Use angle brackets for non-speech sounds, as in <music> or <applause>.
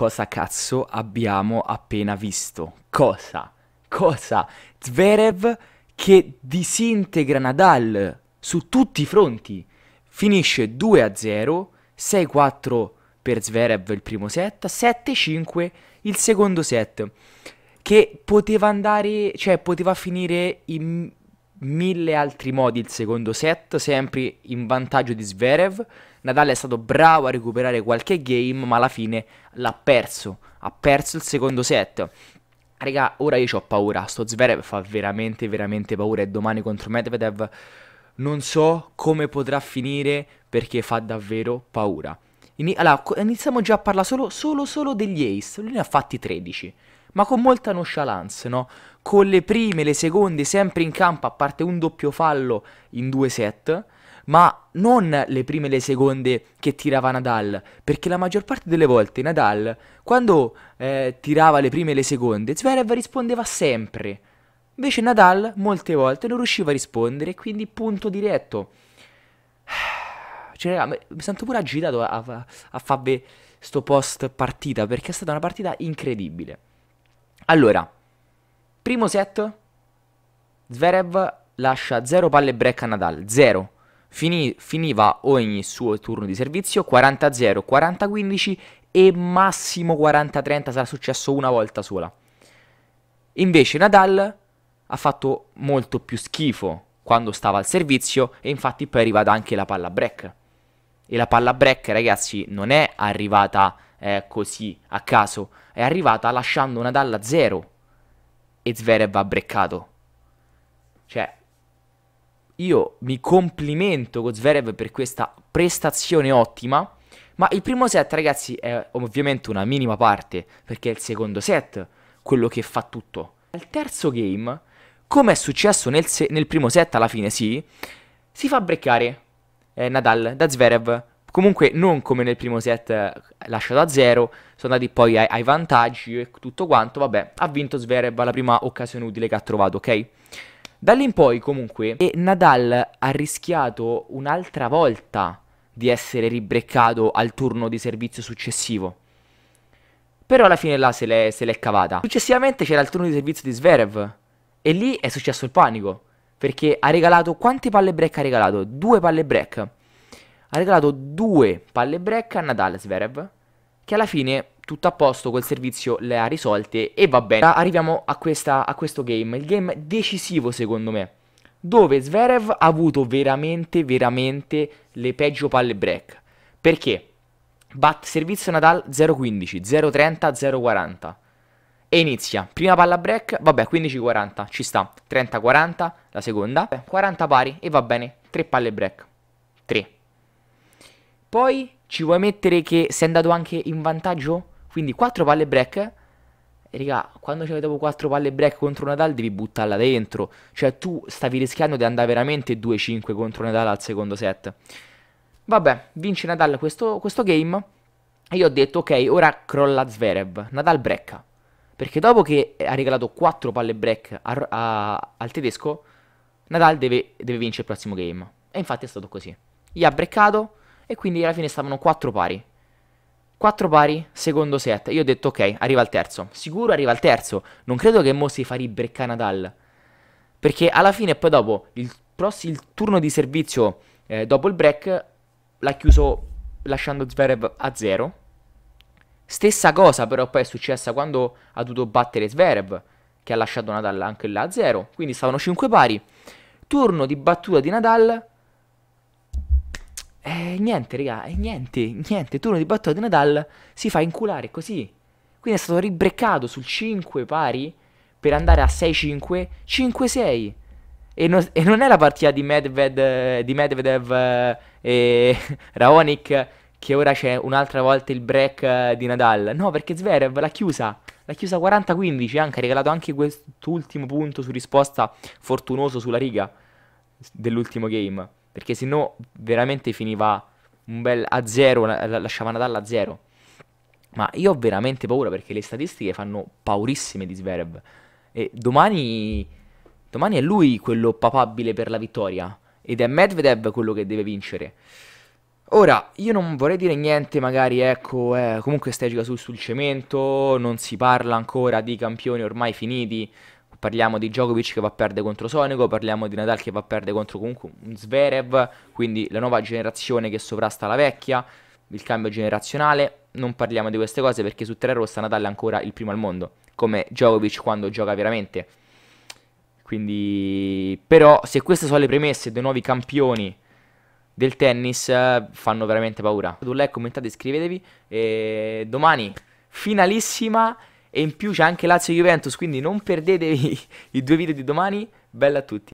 cosa cazzo abbiamo appena visto? Cosa? Cosa? Zverev che disintegra Nadal su tutti i fronti. Finisce 2 0, 6-4 per Zverev il primo set, 7-5 il secondo set. Che poteva andare, cioè poteva finire in mille altri modi il secondo set, sempre in vantaggio di Zverev. Nadal è stato bravo a recuperare qualche game, ma alla fine l'ha perso. Ha perso il secondo set. Raga, ora io ho paura. Sto Zverev fa veramente, veramente paura. E domani contro Medvedev non so come potrà finire perché fa davvero paura. allora, iniziamo già a parlare solo, solo, solo degli ace. Lui ne ha fatti 13 ma con molta nonchalance, no? Con le prime, le seconde sempre in campo, a parte un doppio fallo in due set, ma non le prime e le seconde che tirava Nadal, perché la maggior parte delle volte Nadal, quando eh, tirava le prime e le seconde, Zverev rispondeva sempre. Invece Nadal molte volte non riusciva a rispondere, quindi punto diretto. <sighs> Cioè, mi sento pure agitato a, a, a farvi sto post partita, perché è stata una partita incredibile. Allora, primo set, Zverev lascia 0 palle break a Nadal, 0. Fini, finiva ogni suo turno di servizio 40-0, 40-15 e massimo 40-30 sarà successo una volta sola. Invece Nadal ha fatto molto più schifo quando stava al servizio e infatti poi è arrivata anche la palla break. E la palla break, ragazzi, non è arrivata eh, così a caso, è arrivata lasciando una dalla zero e Zverev ha breccato. Cioè, io mi complimento con Zverev per questa prestazione ottima. Ma il primo set, ragazzi, è ovviamente una minima parte, perché è il secondo set quello che fa tutto. Al terzo game, come è successo nel, se- nel primo set alla fine, sì, si fa breccare eh, Nadal da Zverev Comunque, non come nel primo set eh, lasciato a zero, sono andati poi ai, ai vantaggi e tutto quanto. Vabbè, ha vinto Zverev alla prima occasione utile che ha trovato, ok? Da lì in poi, comunque, e Nadal ha rischiato un'altra volta di essere ribreccato al turno di servizio successivo. Però alla fine là se l'è, se l'è cavata. Successivamente c'era il turno di servizio di Zverev. E lì è successo il panico. Perché ha regalato. Quante palle break ha regalato? Due palle break ha regalato due palle break a Nadal Sverev, che alla fine tutto a posto, quel servizio le ha risolte e va bene. Arriviamo a, questa, a questo game, il game decisivo secondo me, dove Sverev ha avuto veramente, veramente le peggio palle break. Perché? Bat servizio Nadal 0-15, 0-30, 0-40. E inizia. Prima palla break, vabbè, 15-40, ci sta. 30-40, la seconda. 40 pari e va bene. 3 palle break. 3. Poi ci vuoi mettere che sei andato anche in vantaggio? Quindi 4 palle break. E raga, quando c'è dopo 4 palle break contro Nadal devi buttarla dentro. Cioè tu stavi rischiando di andare veramente 2-5 contro Nadal al secondo set. Vabbè, vince Nadal questo, questo game. E io ho detto, ok, ora crolla Zverev. Nadal brecca. Perché dopo che ha regalato 4 palle break a, a, al tedesco, Nadal deve, deve, vincere il prossimo game. E infatti è stato così. Gli ha breccato, e quindi alla fine stavano 4 pari. 4 pari, secondo set. Io ho detto ok, arriva il terzo. Sicuro arriva il terzo. Non credo che Mo si fa ribre Nadal. Perché alla fine poi dopo il, prossimo, il turno di servizio eh, dopo il break l'ha chiuso lasciando Zverev a 0. Stessa cosa però poi è successa quando ha dovuto battere Zverev, che ha lasciato Nadal anche là a 0. Quindi stavano 5 pari. Turno di battuta di Nadal, e eh, niente, raga, e eh, niente, niente. Turno di battuta di Nadal si fa inculare così. Quindi è stato ribreccato sul 5 pari per andare a 6-5, 5-6. E, no, e, non è la partita di, Medved, di Medvedev eh, e <laughs> Raonic che ora c'è un'altra volta il break di Nadal. No, perché Zverev l'ha chiusa. L'ha chiusa 40-15, anche ha regalato anche quest'ultimo punto su risposta fortunoso sulla riga dell'ultimo game perché se no veramente finiva un bel a zero, lasciava Natale a zero. Ma io ho veramente paura perché le statistiche fanno paurissime di Zverev. E domani, domani è lui quello papabile per la vittoria. Ed è Medvedev quello che deve vincere. Ora, io non vorrei dire niente, magari ecco, eh, comunque stai giocando sul, sul cemento, non si parla ancora di campioni ormai finiti, Parliamo di Djokovic che va a perdere contro Sonico, parliamo di Nadal che va a perdere contro comunque un Zverev, quindi la nuova generazione che sovrasta la vecchia, il cambio generazionale. Non parliamo di queste cose perché su Terra Rossa Nadal è ancora il primo al mondo, come Djokovic quando gioca veramente. Quindi, però, se queste sono le premesse dei nuovi campioni del tennis, eh, fanno veramente paura. Un like, commentate, iscrivetevi. E domani, finalissima. E in più c'è anche Lazio Juventus, quindi non perdetevi <laughs> i due video di domani. Bella a tutti.